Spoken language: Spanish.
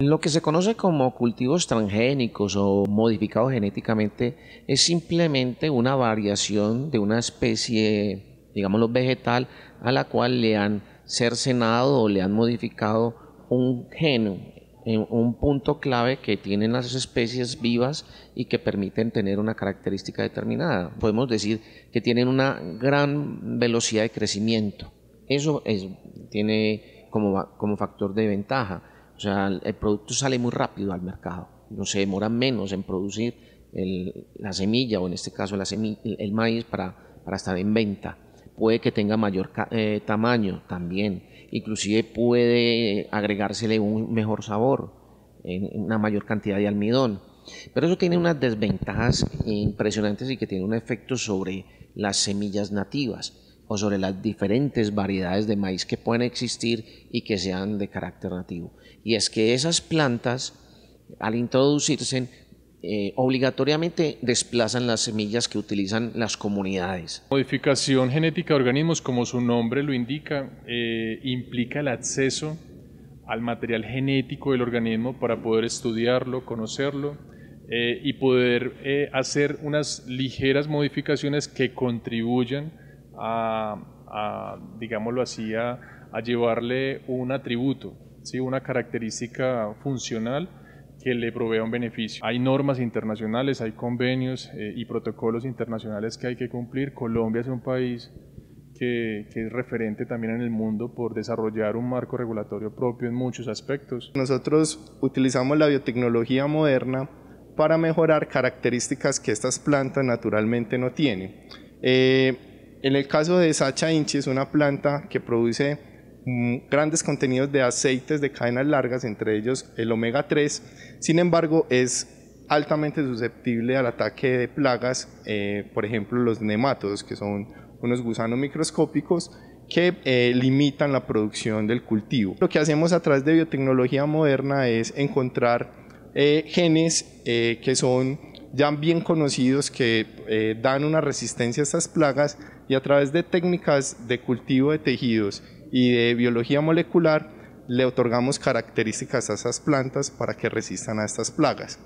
Lo que se conoce como cultivos transgénicos o modificados genéticamente es simplemente una variación de una especie, digámoslo, vegetal a la cual le han cercenado o le han modificado un gen, un punto clave que tienen las especies vivas y que permiten tener una característica determinada. Podemos decir que tienen una gran velocidad de crecimiento. Eso es, tiene como factor de ventaja o sea, el producto sale muy rápido al mercado, no se demora menos en producir la semilla o en este caso el maíz para, estar en venta. Puede que tenga mayor eh, tamaño también, inclusive puede agregársele un mejor sabor, en una mayor cantidad de almidón. Pero eso tiene unas desventajas impresionantes y que tiene un efecto sobre las semillas nativas o sobre las diferentes variedades de maíz que pueden existir y que sean de carácter nativo. Y es que esas plantas, al introducirse, eh, obligatoriamente desplazan las semillas que utilizan las comunidades. Modificación genética de organismos, como su nombre lo indica, eh, implica el acceso al material genético del organismo para poder estudiarlo, conocerlo eh, y poder hacer unas ligeras modificaciones que contribuyan a, digámoslo así, a, llevarle un atributo, ¿sí? una característica funcional que le provea un beneficio. Hay normas internacionales, hay convenios eh, y protocolos internacionales que hay que cumplir. Colombia es un país que, es referente también en el mundo por desarrollar un marco regulatorio propio en muchos aspectos. Nosotros utilizamos la biotecnología moderna para mejorar características que estas plantas naturalmente no tienen. Eh, en el caso de Sacha Inchi es una planta que produce mm, grandes contenidos de aceites de cadenas largas, entre ellos el omega 3. Sin embargo, es altamente susceptible al ataque de plagas, eh, por ejemplo los nematodos, que son unos gusanos microscópicos que eh, limitan la producción del cultivo. Lo que hacemos a través de biotecnología moderna es encontrar eh, genes que son ya bien conocidos que eh, dan una resistencia a estas plagas y a través de técnicas de cultivo de tejidos y de biología molecular le otorgamos características a esas plantas para que resistan a estas plagas.